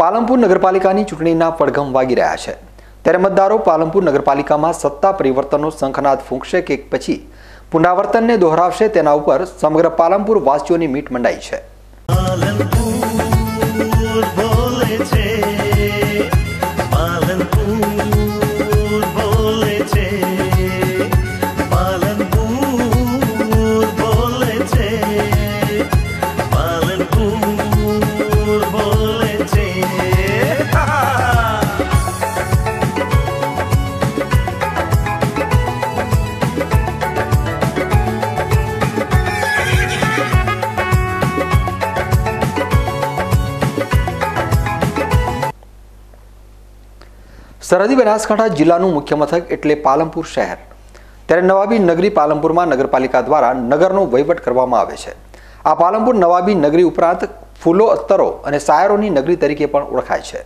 પાલમપુર નગરપાલિકાની ચૂંટણીના પડઘમ વાગી રહ્યા છે ત્યારે મતદારો પાલમપુર નગરપાલિકામાં સત્તા પરિવર્તનનો શંખનાદ ફૂંકશે કે પછી પુનરાવર્તનને દોહરાવશે તેના ઉપર સમગ્ર પાલમપુર વાસીઓની મીટ મંડાઈ છે સરહદી બનાસકાંઠા જિલ્લાનું મુખ્ય મથક એટલે પાલનપુર શહેર ત્યારે નવાબી નગરી પાલનપુરમાં નગરપાલિકા દ્વારા નગરનો વહીવટ કરવામાં આવે છે આ પાલનપુર નવાબી નગરી ઉપરાંત ફૂલો અત્તરો અને શાયરોની નગરી તરીકે પણ ઓળખાય છે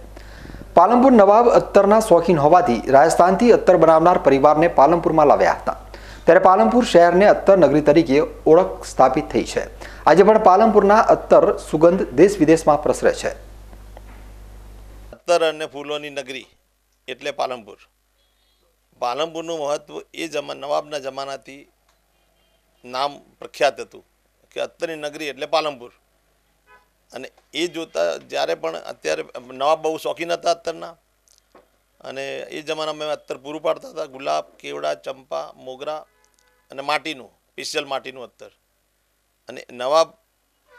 પાલનપુર નવાબ અત્તરના શોખીન હોવાથી રાજસ્થાનથી અત્તર બનાવનાર પરિવારને પાલનપુરમાં લાવ્યા હતા ત્યારે પાલનપુર શહેરને અત્તર નગરી તરીકે ઓળખ સ્થાપિત થઈ છે આજે પણ પાલનપુરના અત્તર સુગંધ દેશ વિદેશમાં પ્રસરે છે અત્તર અને ફૂલોની નગરી એટલે પાલનપુર પાલનપુરનું મહત્ત્વ એ જમા નવાબના જમાનાથી નામ પ્રખ્યાત હતું કે અત્તરની નગરી એટલે પાલનપુર અને એ જોતા જ્યારે પણ અત્યારે નવાબ બહુ શોખીન હતા અત્તરના અને એ જમાનામાં અત્તર પૂરું પાડતા હતા ગુલાબ કેવડા ચંપા મોગરા અને માટીનું સ્પેશિયલ માટીનું અત્તર અને નવાબ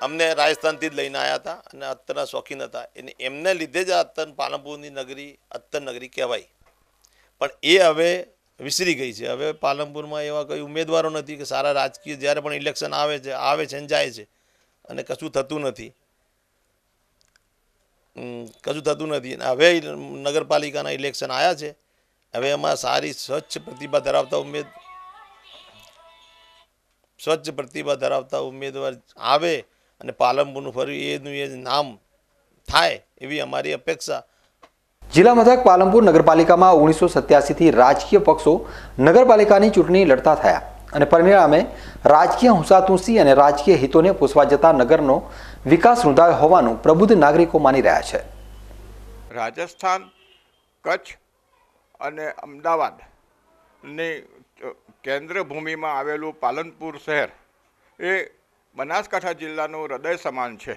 અમને રાજસ્થાનથી જ લઈને આવ્યા હતા અને અત્તરના શોખીન હતા એને એમને લીધે જ અત્તર પાલનપુરની નગરી અત્તર નગરી કહેવાય પણ એ હવે વિસરી ગઈ છે હવે પાલનપુરમાં એવા કંઈ ઉમેદવારો નથી કે સારા રાજકીય જ્યારે પણ ઇલેક્શન આવે છે આવે છે ને જાય છે અને કશું થતું નથી કશું થતું નથી હવે નગરપાલિકાના ઇલેક્શન આવ્યા છે હવે એમાં સારી સ્વચ્છ પ્રતિભા ધરાવતા ઉમેદ સ્વચ્છ પ્રતિભા ધરાવતા ઉમેદવાર આવે અને પાલનપુરનું ફરી એનું એ નામ થાય એવી અમારી અપેક્ષા જિલ્લા મથક પાલનપુર નગરપાલિકામાં ઓગણીસો સત્યાસીથી રાજકીય પક્ષો નગરપાલિકાની ચૂંટણી લડતા થયા અને પરિણામે રાજકીય હુંસાતુંસી અને રાજકીય હિતોને પૂછવા જતા નગરનો વિકાસ રૂંધાયો હોવાનું પ્રબુદ્ધ નાગરિકો માની રહ્યા છે રાજસ્થાન કચ્છ અને અમદાવાદની કેન્દ્ર ભૂમિમાં આવેલું પાલનપુર શહેર એ બનાસકાંઠા જિલ્લાનું હૃદય સમાન છે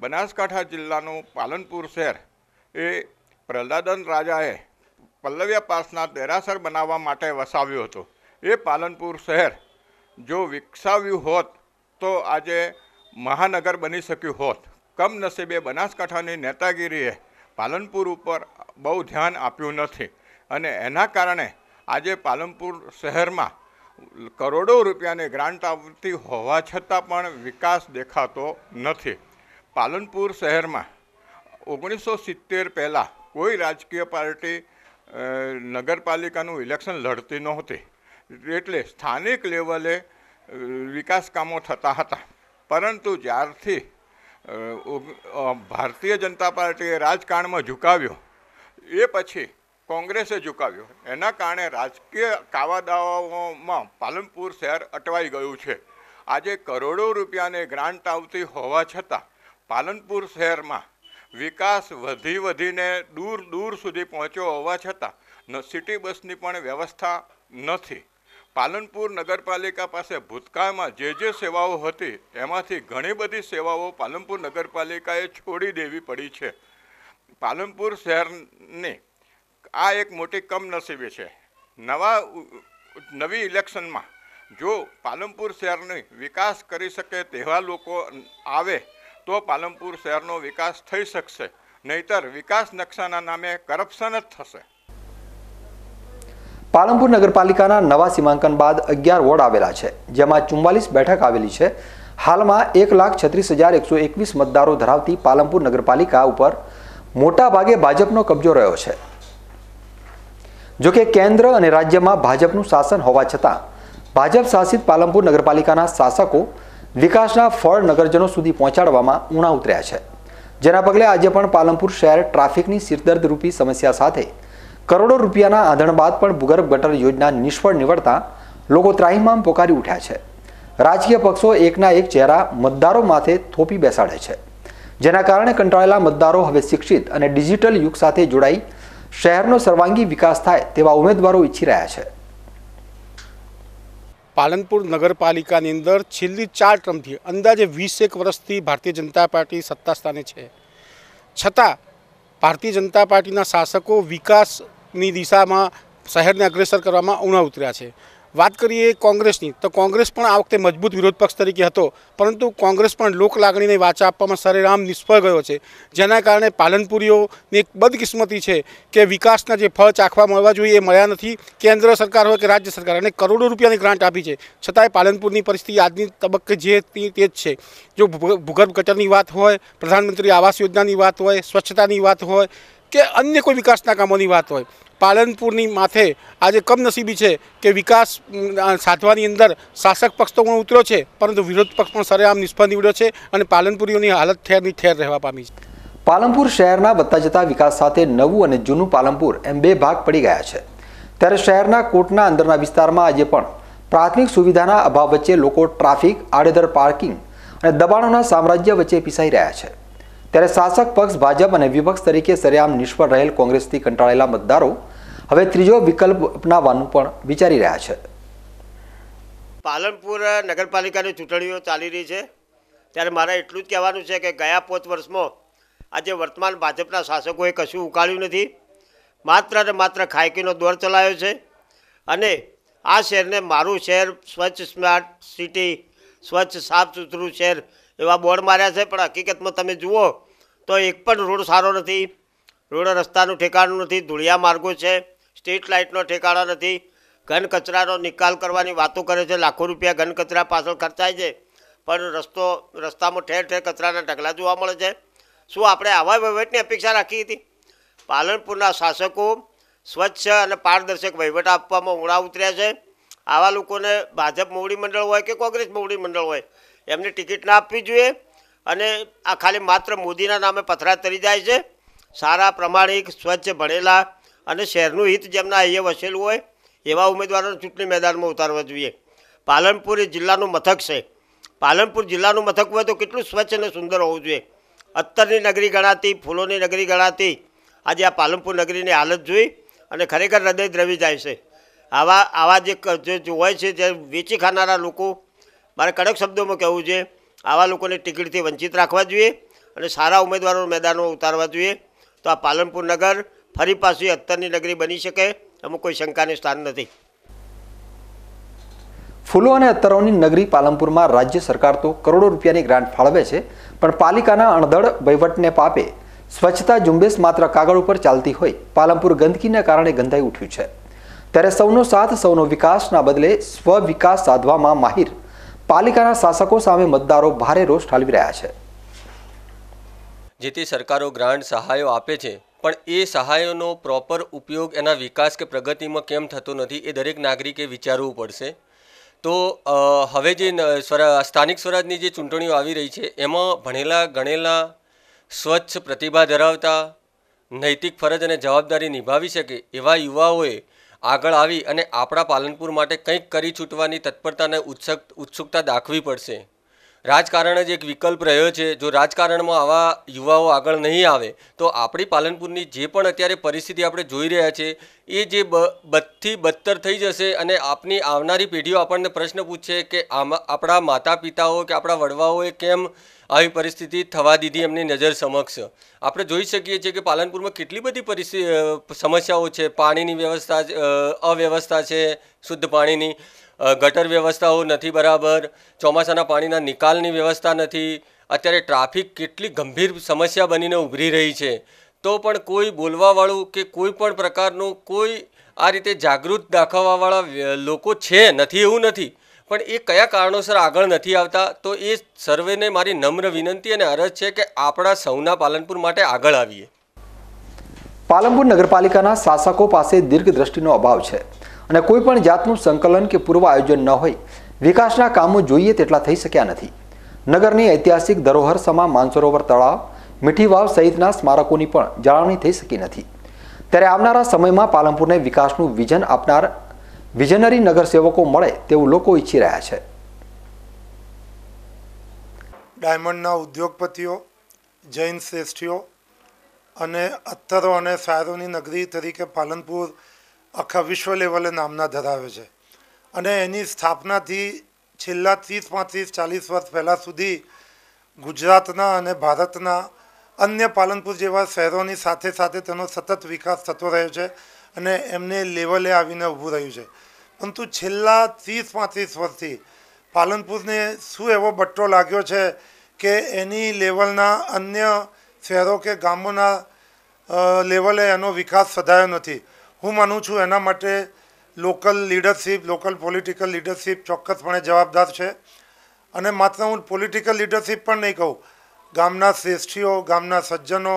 બનાસકાંઠા જિલ્લાનું પાલનપુર શહેર એ પ્રહલાદન રાજાએ પલ્લવ્ય પાસના દેરાસર બનાવવા માટે વસાવ્યું હતું એ પાલનપુર શહેર જો વિકસાવ્યું હોત તો આજે મહાનગર બની શક્યું હોત કમનસીબે બનાસકાંઠાની નેતાગીરીએ પાલનપુર ઉપર બહુ ધ્યાન આપ્યું નથી અને એના કારણે આજે પાલનપુર શહેરમાં કરોડો રૂપિયાની ગ્રાન્ટ આવતી હોવા છતાં પણ વિકાસ દેખાતો નથી પાલનપુર શહેરમાં ઓગણીસો સિત્તેર પહેલાં કોઈ રાજકીય પાર્ટી નગરપાલિકાનું ઇલેક્શન લડતી નહોતી એટલે સ્થાનિક લેવલે વિકાસ કામો થતા હતા પરંતુ જ્યારથી ભારતીય જનતા પાર્ટીએ રાજકારણમાં ઝુકાવ્યો એ પછી કોંગ્રેસે ઝુકાવ્યો એના કારણે રાજકીય કાવાદાઓમાં પાલનપુર શહેર અટવાઈ ગયું છે આજે કરોડો રૂપિયાને ગ્રાન્ટ આવતી હોવા છતાં પાલનપુર શહેરમાં વિકાસ વધી વધીને દૂર દૂર સુધી પહોંચ્યો હોવા છતાં સિટી બસની પણ વ્યવસ્થા નથી પાલનપુર નગરપાલિકા પાસે ભૂતકાળમાં જે જે સેવાઓ હતી એમાંથી ઘણી બધી સેવાઓ પાલનપુર નગરપાલિકાએ છોડી દેવી પડી છે પાલનપુર શહેરની આ એક મોટી કમનસીબે છે નવા નવી ઇલેક્શનમાં જો પાલનપુર શહેરનો વિકાસ કરી શકે તેવા લોકો આવે તો પાલનપુર શહેરનો વિકાસ થઈ શકશે નહીતર વિકાસ નકશાના નામે કરપ્શન જ થશે પાલનપુર નગરપાલિકાના નવા સીમાંકન બાદ અગિયાર વોર્ડ આવેલા છે જેમાં ચુમ્માલીસ બેઠક આવેલી છે હાલમાં એક લાખ છત્રીસ હજાર એકસો એકવીસ મતદારો ધરાવતી પાલનપુર નગરપાલિકા ઉપર મોટાભાગે ભાજપનો કબજો રહ્યો છે જોકે કેન્દ્ર અને રાજ્યમાં ભાજપનું શાસન હોવા છતાં ભાજપ શાસિત પાલનપુર નગરપાલિકાના શાસકો વિકાસના ફળ નગરજનો સુધી પહોંચાડવામાં ઉણા ઉતર્યા છે જેના પગલે આજે પણ પાલનપુર શહેર ટ્રાફિકની સિરદર્દ રૂપી સમસ્યા સાથે કરોડો રૂપિયાના આંધણ બાદ પણ ભૂગર્ભ ગટર યોજના નિષ્ફળ નીવડતા લોકો ત્રાહિમામ પોકારી ઉઠ્યા છે રાજકીય પક્ષો એકના એક ચહેરા મતદારો માથે થોપી બેસાડે છે જેના કારણે કંટાળેલા મતદારો હવે શિક્ષિત અને ડિજિટલ યુગ સાથે જોડાઈ શહેરનો સર્વાંગી વિકાસ થાય તેવા ઉમેદવારો ઈચ્છી રહ્યા છે પાલનપુર નગરપાલિકાની અંદર છેલ્લી ચાર ટર્મથી અંદાજે વીસેક વર્ષથી ભારતીય જનતા પાર્ટી સત્તા સ્થાને છે છતાં ભારતીય જનતા પાર્ટીના શાસકો વિકાસની દિશામાં શહેરને અગ્રેસર કરવામાં ઉણા ઉતર્યા છે વાત કરીએ કોંગ્રેસની તો કોંગ્રેસ પણ આ વખતે મજબૂત વિરોધ પક્ષ તરીકે હતો પરંતુ કોંગ્રેસ પણ લોક લાગણીને વાચા આપવામાં સરેરામ નિષ્ફળ ગયો છે જેના કારણે પાલનપુરીઓની એક બદકિસ્મતી છે કે વિકાસના જે ફળ ચાખવા મળવા જોઈએ એ મળ્યા નથી કેન્દ્ર સરકાર હોય કે રાજ્ય સરકાર અને કરોડો રૂપિયાની ગ્રાન્ટ આપી છે છતાંય પાલનપુરની પરિસ્થિતિ આજની તબક્કે જે તે જ છે જો ભૂગર્ભ ગટરની વાત હોય પ્રધાનમંત્રી આવાસ યોજનાની વાત હોય સ્વચ્છતાની વાત હોય કે અન્ય કોઈ વિકાસના કામોની વાત હોય પાલનપુરની માથે આજે કમનસીબી છે કે વિકાસ સાધવાની અંદર શાસક પક્ષ તો પણ ઉતર્યો છે પરંતુ વિરોધ પક્ષ પણ સરેઆમ નિષ્ફળ નીવડ્યો છે અને પાલનપુરીઓની હાલત ઠેરની ઠેર રહેવા પામી છે પાલનપુર શહેરના વધતા જતા વિકાસ સાથે નવું અને જૂનું પાલનપુર એમ બે ભાગ પડી ગયા છે ત્યારે શહેરના કોટના અંદરના વિસ્તારમાં આજે પણ પ્રાથમિક સુવિધાના અભાવ વચ્ચે લોકો ટ્રાફિક આડેધર પાર્કિંગ અને દબાણોના સામ્રાજ્ય વચ્ચે પીસાઈ રહ્યા છે ત્યારે શાસક પક્ષ ભાજપ અને વિપક્ષ તરીકે સરેઆમ નિષ્ફળ રહેલ કોંગ્રેસથી કંટાળેલા મતદારો હવે ત્રીજો વિકલ્પ અપનાવવાનું પણ વિચારી રહ્યા છે પાલનપુર નગરપાલિકાની ચૂંટણીઓ ચાલી રહી છે ત્યારે મારે એટલું જ કહેવાનું છે કે ગયા પોત વર્ષમાં આજે વર્તમાન ભાજપના શાસકોએ કશું ઉકાળ્યું નથી માત્ર ને માત્ર ખાયકીનો દોર ચલાવ્યો છે અને આ શહેરને મારું શહેર સ્વચ્છ સ્માર્ટ સિટી સ્વચ્છ સાફ સુથરું શહેર એવા બોર્ડ માર્યા છે પણ હકીકતમાં તમે જુઓ તો એક પણ રોડ સારો નથી રોડ રસ્તાનું ઠેકાણું નથી ધૂળિયા માર્ગો છે સ્ટ્રીટ લાઇટનો ઠેકાણો નથી ઘન કચરાનો નિકાલ કરવાની વાતો કરે છે લાખો રૂપિયા ઘન કચરા પાછળ ખર્ચાય છે પણ રસ્તો રસ્તામાં ઠેર ઠેર કચરાના ઢગલા જોવા મળે છે શું આપણે આવા વહીવટની અપેક્ષા રાખી હતી પાલનપુરના શાસકો સ્વચ્છ અને પારદર્શક વહીવટ આપવામાં ઉણા ઉતર્યા છે આવા લોકોને ભાજપ મોવડી મંડળ હોય કે કોંગ્રેસ મોવડી મંડળ હોય એમને ટિકિટ ના આપવી જોઈએ અને આ ખાલી માત્ર મોદીના નામે પથરાત તરી જાય છે સારા પ્રમાણિક સ્વચ્છ ભણેલા અને શહેરનું હિત જેમના અહીંયા વસેલું હોય એવા ઉમેદવારોને ચૂંટણી મેદાનમાં ઉતારવા જોઈએ પાલનપુર એ જિલ્લાનું મથક છે પાલનપુર જિલ્લાનું મથક હોય તો કેટલું સ્વચ્છ અને સુંદર હોવું જોઈએ અત્તરની નગરી ગણાતી ફૂલોની નગરી ગણાતી આજે આ પાલનપુર નગરીની હાલત જોઈ અને ખરેખર હૃદય દ્રવી જાય છે આવા આવા જે હોય છે જે વેચી ખાનારા લોકો મારે કડક શબ્દોમાં કહેવું છે આવા લોકોને ટિકિટથી વંચિત રાખવા જોઈએ અને સારા ઉમેદવારો મેદાનો ઉતારવા જોઈએ તો આ પાલનપુર નગર ફરી પાછી અત્તરની નગરી બની શકે એમાં કોઈ શંકાને સ્થાન નથી ફૂલો અને અત્તરોની નગરી પાલનપુરમાં રાજ્ય સરકાર તો કરોડો રૂપિયાની ગ્રાન્ટ ફાળવે છે પણ પાલિકાના અણધડ વહીવટને પાપે સ્વચ્છતા ઝુંબેશ માત્ર કાગળ ઉપર ચાલતી હોય પાલનપુર ગંદકીના કારણે ગંધાઈ ઉઠ્યું છે ત્યારે સૌનો સાથ સૌનો વિકાસના બદલે સ્વ વિકાસ સાધવામાં માહિર પાલિકાના શાસકો સામે મતદારો ભારે રોષ ઠાલવી રહ્યા છે જેથી સરકારો ગ્રાન્ટ સહાયો આપે છે પણ એ સહાયોનો પ્રોપર ઉપયોગ એના વિકાસ કે પ્રગતિમાં કેમ થતો નથી એ દરેક નાગરિકે વિચારવું પડશે તો હવે જે સ્થાનિક સ્વરાજની જે ચૂંટણીઓ આવી રહી છે એમાં ભણેલા ગણેલા સ્વચ્છ પ્રતિભા ધરાવતા નૈતિક ફરજ અને જવાબદારી નિભાવી શકે એવા યુવાઓએ આગળ આવી અને આપણા પાલનપુર માટે કંઈક કરી છૂટવાની તત્પરતાને અને ઉત્સુકતા દાખવી પડશે રાજકારણ જ એક વિકલ્પ રહ્યો છે જો રાજકારણમાં આવા યુવાઓ આગળ નહીં આવે તો આપણી પાલનપુરની જે પણ અત્યારે પરિસ્થિતિ આપણે જોઈ રહ્યા છે એ જે બધી બદતર થઈ જશે અને આપની આવનારી પેઢીઓ આપણને પ્રશ્ન પૂછશે કે આમાં આપણા માતા પિતાઓ કે આપણા વડવાઓએ કેમ આવી પરિસ્થિતિ થવા દીધી એમની નજર સમક્ષ આપણે જોઈ શકીએ છીએ કે પાલનપુરમાં કેટલી બધી પરિસ્થિતિ સમસ્યાઓ છે પાણીની વ્યવસ્થા અવ્યવસ્થા છે શુદ્ધ પાણીની ગટર વ્યવસ્થાઓ નથી બરાબર ચોમાસાના પાણીના નિકાલની વ્યવસ્થા નથી અત્યારે ટ્રાફિક કેટલી ગંભીર સમસ્યા બનીને ઉભરી રહી છે તો પણ કોઈ બોલવાવાળું કે કોઈ પણ પ્રકારનું કોઈ આ રીતે જાગૃત દાખવવાવાળા લોકો છે નથી એવું નથી પણ એ કયા કારણોસર આગળ નથી આવતા તો એ સર્વેને મારી નમ્ર વિનંતી અને અરજ છે કે આપણા સૌના પાલનપુર માટે આગળ આવીએ પાલનપુર નગરપાલિકાના શાસકો પાસે દીર્ઘ દ્રષ્ટિનો અભાવ છે અને કોઈ પણ જાતનું સંકલન કે પૂર્વ આયોજન ન હોય વિકાસના કામો જોઈએ તેટલા થઈ શક્યા નથી નગરની ઐતિહાસિક ધરોહર સમા માનસરોવર તળાવ મીઠી વાવ સહિતના સ્મારકોની પણ જાળવણી થઈ શકી નથી ત્યારે આવનારા સમયમાં પાલનપુરને વિકાસનું વિઝન આપનાર વિઝનરી નગરસેવકો મળે તેવું લોકો ઈચ્છી રહ્યા છે ડાયમંડના ઉદ્યોગપતિઓ જૈન શ્રેષ્ઠીઓ અને અત્તરો અને શાયરોની નગરી તરીકે પાલનપુર આખા વિશ્વ લેવલે નામના ધરાવે છે અને એની સ્થાપનાથી છેલ્લા ત્રીસ પાંત્રીસ ચાલીસ વર્ષ પહેલાં સુધી ગુજરાતના અને ભારતના અન્ય પાલનપુર જેવા શહેરોની સાથે સાથે તેનો સતત વિકાસ થતો રહ્યો છે અને એમને લેવલે આવીને ઊભું રહ્યું છે પરંતુ છેલ્લા ત્રીસ પાંત્રીસ વર્ષથી પાલનપુરને શું એવો બટ્ટો લાગ્યો છે કે એની લેવલના અન્ય શહેરો કે ગામોના લેવલે એનો વિકાસ સધાયો નથી હું માનું છું એના માટે local leadership local political leadership ચોક્કસપણે જવાબદાર છે અને માત્ર હું પોલિટિકલ લીડરશીપ પણ નહીં કહું ગામના શ્રેષ્ઠીઓ ગામના સજ્જનો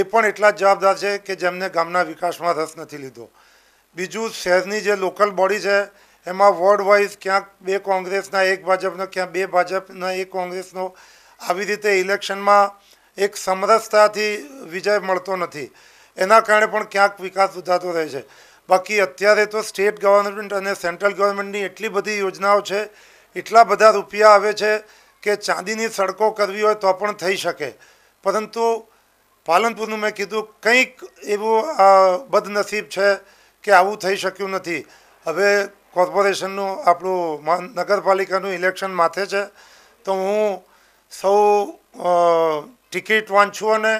એ પણ એટલા જ જવાબદાર છે કે જેમને ગામના વિકાસમાં રસ નથી લીધો બીજું શહેરની જે લોકલ બોડી છે એમાં વોર્ડ વાઇઝ ક્યાંક બે કોંગ્રેસના એક ભાજપનો ક્યાંક બે ભાજપના એક કોંગ્રેસનો આવી રીતે ઇલેક્શનમાં એક સમરસતાથી વિજય મળતો નથી એના કારણે પણ ક્યાંક વિકાસ સુધાતો રહે છે બાકી અત્યારે તો સ્ટેટ ગવર્મેન્ટ અને સેન્ટ્રલ ગવર્મેન્ટની એટલી બધી યોજનાઓ છે એટલા બધા રૂપિયા આવે છે કે ચાંદીની સડકો કરવી હોય તો પણ થઈ શકે પરંતુ પાલનપુરનું મેં કીધું કંઈક એવું બદનસીબ છે કે આવું થઈ શક્યું નથી હવે કોર્પોરેશનનું આપણું નગરપાલિકાનું ઇલેક્શન માથે છે તો હું સૌ ટિકિટ વાંચું અને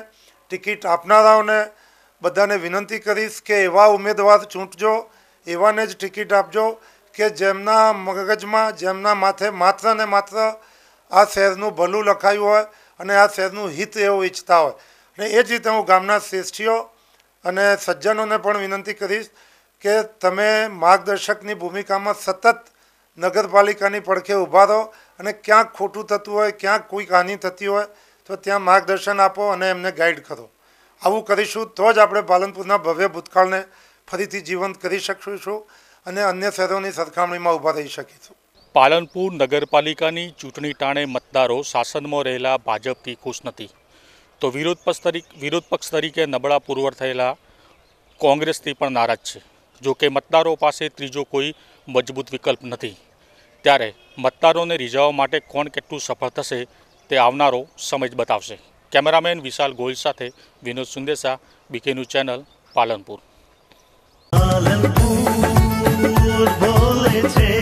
ટિકિટ આપનારાઓને બધાને વિનંતી કરીશ કે એવા ઉમેદવાર ચૂંટજો એવાને જ ટિકિટ આપજો કે જેમના મગજમાં જેમના માથે માત્ર ને માત્ર આ શહેરનું ભલું લખાયું હોય અને આ શહેરનું હિત એવું ઈચ્છતા હોય અને એ જ રીતે હું ગામના શ્રેષ્ઠીઓ અને સજ્જનોને પણ વિનંતી કરીશ કે તમે માર્ગદર્શકની ભૂમિકામાં સતત નગરપાલિકાની પડખે ઊભા રહો અને ક્યાંક ખોટું થતું હોય ક્યાંક કોઈક હાનિ થતી હોય તો ત્યાં માર્ગદર્શન આપો અને એમને ગાઈડ કરો આવું કરીશું તો જ આપણે પાલનપુરના ભવ્ય ભૂતકાળને ફરીથી જીવંત કરી શકીશું અને અન્ય શહેરોની સરખામણીમાં ઊભા રહી શકીશું પાલનપુર નગરપાલિકાની ચૂંટણી ટાણે મતદારો શાસનમાં રહેલા ભાજપથી ખુશ નથી તો વિરોધ પક્ષ તરીકે વિરોધ પક્ષ તરીકે નબળા પુરવર થયેલા કોંગ્રેસથી પણ નારાજ છે જો કે મતદારો પાસે ત્રીજો કોઈ મજબૂત વિકલ્પ નથી ત્યારે મતદારોને રીઝવવા માટે કોણ કેટલું સફળ થશે તે આવનારો સમય જ બતાવશે કેમેરામેન વિશાલ ગોયલ સાથે વિનોદ સુંદેસા બીકેનું ચેનલ પાલનપુર પાલનપુર બોલે છે